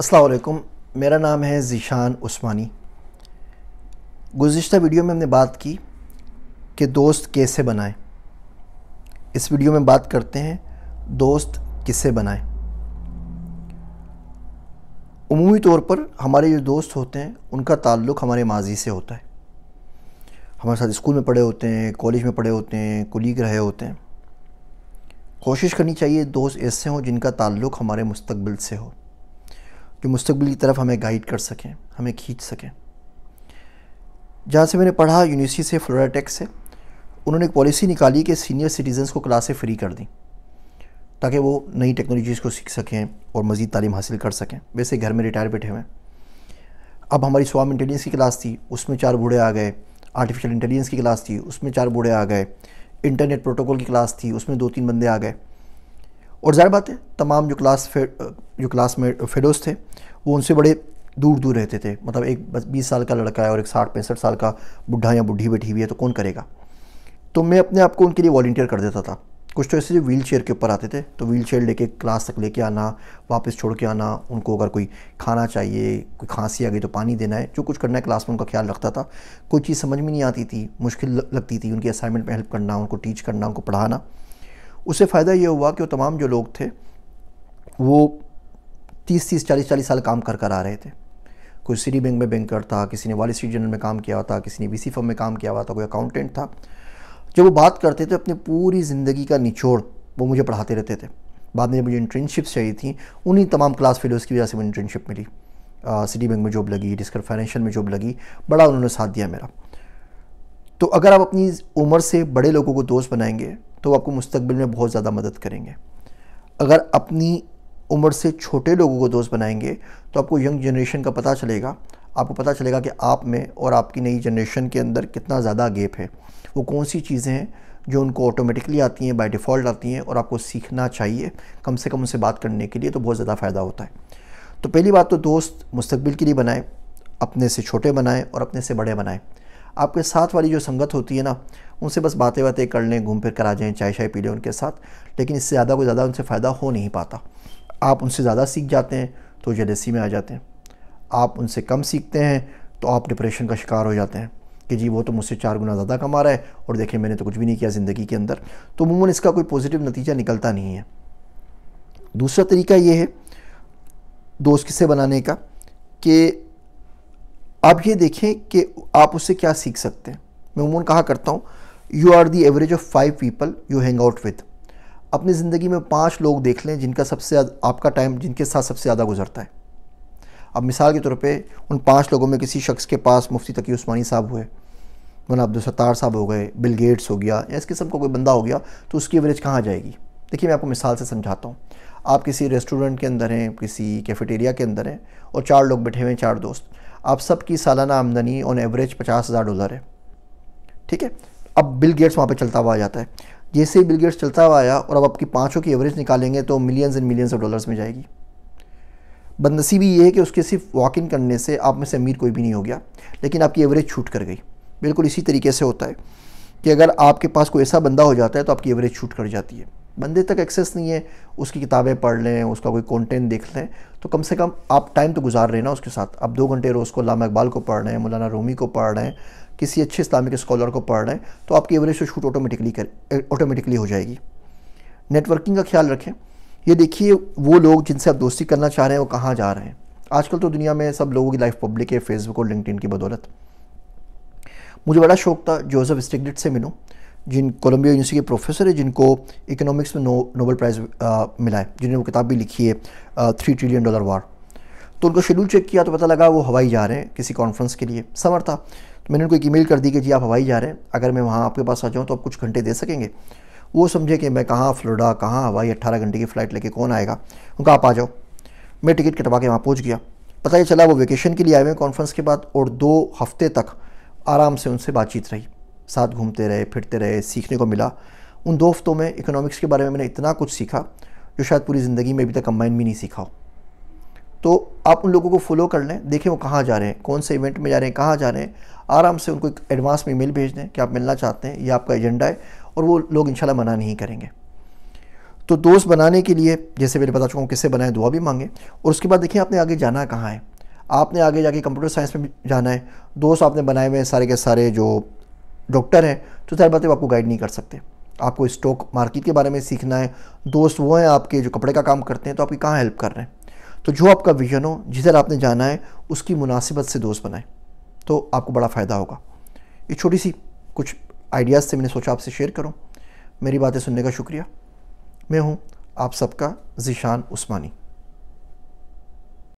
असलकुम मेरा नाम है ज़ीशान उस्मानी गुज्त वीडियो में हमने बात की कि दोस्त कैसे बनाएं इस वीडियो में बात करते हैं दोस्त किसे बनाएं उमूमी तौर पर हमारे जो दोस्त होते हैं उनका ताल्लुक़ हमारे माजी से होता है हमारे साथ स्कूल में पढ़े होते हैं कॉलेज में पढ़े होते हैं कुलीग रहे होते हैं कोशिश करनी चाहिए दोस्त ऐसे हों जिनका ताल्लुक़ हमारे मुस्तबिल से हो जो मुस्तबिल की तरफ हमें गाइड कर सकें हमें खींच सकें जहाँ से मैंने पढ़ा यूनिवर्सिटी से फ्लोराटेक से उन्होंने एक पॉलिसी निकाली कि सीनियर सिटीज़न्स को क्लासें फ़्री कर दी ताकि वो नई टेक्नोलॉजीज़ को सीख सकें और मज़ीद तालीम हासिल कर सकें वैसे घर में रिटायर बैठे हुए हैं अब हमारी स्वाम इंटेलिजेंस की क्लास थी उसमें चार बूढ़े आ गए आर्टिफिशियल इंटेलिजेंस की क्लास थी उसमें चार बूढ़े आ गए इंटरनेट प्रोटोकॉल की क्लास थी उसमें दो तीन बंदे आ गए और ज़ाहिर बात है तमाम जो क्लास जो क्लास में फेलोज़ थे वो उनसे बड़े दूर दूर रहते थे मतलब एक बस बीस साल का लड़का है और एक साठ पैंसठ साल का बुढ़ा या बुढ़ी बैठी हुई है तो कौन करेगा तो मैं अपने आप को उनके लिए वॉल्टियर कर देता था कुछ तो ऐसे जो व्हील चेयर के ऊपर आते थे तो व्हील चेयर लेके क्लास तक लेके आना वापस छोड़ के आना उनको अगर कोई खाना चाहिए कोई खांसी आ गई तो पानी देना है जो कुछ करना है क्लास में उनका ख्याल रखता था कोई चीज़ समझ में नहीं आती थी मुश्किल लगती थी उनकी असाइनमेंट में हेल्प करना उनको टीच करना उनको पढ़ाना उससे फ़ायदा ये हुआ कि वो तमाम जो लोग थे वो तीस तीस चालीस चालीस साल काम कर कर आ रहे थे कोई सिटी बैंक में बैंकर था किसी ने वाली स्ट्रीट जनरल में काम किया हुआ था किसी ने बीसी फर्म में काम किया हुआ था कोई अकाउंटेंट था जब वो बात करते थे अपनी पूरी ज़िंदगी का निचोड़ वो मुझे पढ़ाते रहते थे बाद में मुझे इंटर्नशिप्स चाहिए थी उन्हीं तमाम क्लास फेलोज़ की वजह से मुझे इंटर्नशिप मिली सिटी बैंक में जॉब लगी डिस्कर फाइनेंशियल में जॉब लगी बड़ा उन्होंने साथ दिया मेरा तो अगर आप अपनी उम्र से बड़े लोगों को दोस्त बनाएंगे तो आपको मुस्तबिल में बहुत ज़्यादा मदद करेंगे अगर अपनी उम्र से छोटे लोगों को दोस्त बनाएंगे तो आपको यंग जनरेशन का पता चलेगा आपको पता चलेगा कि आप में और आपकी नई जनरेशन के अंदर कितना ज़्यादा गेप है वो कौन सी चीज़ें हैं जो उनको ऑटोमेटिकली आती हैं बाय डिफ़ॉल्ट आती हैं और आपको सीखना चाहिए कम से कम उनसे बात करने के लिए तो बहुत ज़्यादा फ़ायदा होता है तो पहली बात तो दोस्त मुस्तबिल के लिए बनाएं अपने से छोटे बनाएं और अपने से बड़े बनाएं आपके साथ वाली जो संगत होती है ना उनसे बस बातें बातें कर लें घूम फिर कर आ जाएँ चाय शाय पी लें उनके साथ लेकिन इससे ज़्यादा कोई ज़्यादा उनसे फ़ायदा हो नहीं पाता आप उनसे ज़्यादा सीख जाते हैं तो जेलेसी में आ जाते हैं आप उनसे कम सीखते हैं तो आप डिप्रेशन का शिकार हो जाते हैं कि जी वो तो मुझसे चार गुना ज़्यादा कमा रहा है और देखें मैंने तो कुछ भी नहीं किया ज़िंदगी के अंदर तो मूमन इसका कोई पॉजिटिव नतीजा निकलता नहीं है दूसरा तरीका ये है दोस्त किस्से बनाने का कि आप ये देखें कि आप उससे क्या सीख सकते हैं मैं उमून कहा करता हूँ you are the average of five people you hang out with अपनी ज़िंदगी में पाँच लोग देख लें जिनका सबसे आपका टाइम जिनके साथ सबसे ज़्यादा गुजरता है अब मिसाल के तौर पे उन पांच लोगों में किसी शख्स के पास मुफ्ती तकी उस्मानी साहब हुए मौलाना अब्दुल सत्तार साहब हो गए बिल गेट्स हो गया या इस किस्म का को कोई बंदा हो गया तो उसकी एवरेज कहाँ जाएगी देखिए मैं आपको मिसाल से समझाता हूँ आप किसी रेस्टोरेंट के अंदर हैं किसी कैफेटेरिया के अंदर हैं और चार लोग बैठे हुए हैं चार दोस्त आप सबकी सालाना आमदनी ऑन एवरेज पचास हज़ार डॉलर है ठीक है अब बिल गेट्स वहाँ पर चलता हुआ आ जाता है जैसे ही बिल गेट्स चलता हुआ आया और अब आपकी पाँचों की एवरेज निकालेंगे तो millions and millions of dollars में जाएगी बदनसीबी ये है कि उसके सिर्फ वॉक इन करने से आप में से अमीर कोई भी नहीं हो गया लेकिन आपकी एवरेज छूट कर गई बिल्कुल इसी तरीके से होता है कि अगर आपके पास कोई ऐसा बंदा हो जाता है तो आपकी एवरेज छूट कर जाती है बंदे तक एक्सेस नहीं है उसकी किताबें पढ़ लें उसका कोई कंटेंट देख लें तो कम से कम आप टाइम तो गुजार रहे ना उसके साथ आप दो घंटे रोज़ को लामा इकबाल को पढ़ रहे हैं मौलाना रोमी को पढ़ रहे हैं किसी अच्छे इस्लामिक स्कॉलर को पढ़ रहे हैं तो आपकी एवरेज तो शूट ऑटोमेटिकली कर ऑटोमेटिकली हो जाएगी नेटवर्किंग का ख्याल रखें ये देखिए वो लोग जिनसे आप दोस्ती करना चाह रहे हैं वो कहाँ जा रहे हैं आजकल तो दुनिया में सब लोगों की लाइफ पब्लिक है फेसबुक और इन की बदौलत मुझे बड़ा शौक था जोसेफ स्टिगलिट से मिलूँ जिन कोलंबिया यूनिवर्सिटी के प्रोफेसर है जिनको इकोनॉमिक्स में नो नोबल प्राइज़ मिला है जिन्होंने वो किताब भी लिखी है थ्री ट्रिलियन डॉलर वार तो उनको शेड्यूल चेक किया तो पता लगा वो हवाई जा रहे हैं किसी कॉन्फ्रेंस के लिए समर था तो मैंने उनको एक ईमेल कर दी कि जी आप हवाई जा रहे हैं अगर मैं वहाँ आपके पास आ जाऊँ तो आप कुछ घंटे दे सकेंगे वो समझे कि मैं कहाँ फ्लोडा कहाँ हवाई अट्ठारह घंटे की फ़्लाइट लेके कौन आएगा उनका आप आ जाओ मैं टिकट कटवा के वहाँ पहुँच गया पता ही चला वो वेकेशन के लिए आए हुए हैं कॉन्फ्रेंस के बाद और दो हफ्ते तक आराम से उनसे बातचीत रही साथ घूमते रहे फिरते रहे सीखने को मिला उन दो हफ्तों में इकोनॉमिक्स के बारे में मैंने इतना कुछ सीखा जो शायद पूरी ज़िंदगी में अभी तक कम्बाइन भी नहीं सीखा हो तो आप उन लोगों को फॉलो कर लें देखें वो कहाँ जा रहे हैं कौन से इवेंट में जा रहे हैं कहाँ जा रहे हैं आराम से उनको एक एडवांस में ईमेल भेज दें कि आप मिलना चाहते हैं ये आपका एजेंडा है और वो लोग इंशाल्लाह मना नहीं करेंगे तो दोस्त बनाने के लिए जैसे मैंने बता चुका हूँ किससे बनाएं दुआ भी मांगे और उसके बाद देखिए आपने आगे जाना कहाँ है आपने आगे जाके कंप्यूटर साइंस में जाना है दोस्त आपने बनाए हुए हैं सारे के सारे जो डॉक्टर हैं तो सारी बातें वो आपको गाइड नहीं कर सकते आपको स्टॉक मार्केट के बारे में सीखना है दोस्त वो हैं आपके जो कपड़े का काम करते हैं तो आपकी कहाँ हेल्प कर रहे हैं तो जो आपका विजन हो जिधर आपने जाना है उसकी मुनासिबत से दोस्त बनाएं तो आपको बड़ा फ़ायदा होगा ये छोटी सी कुछ आइडियाज़ से मैंने सोचा आपसे शेयर करूँ मेरी बातें सुनने का शुक्रिया मैं हूँ आप सबका जीशान उस्मानी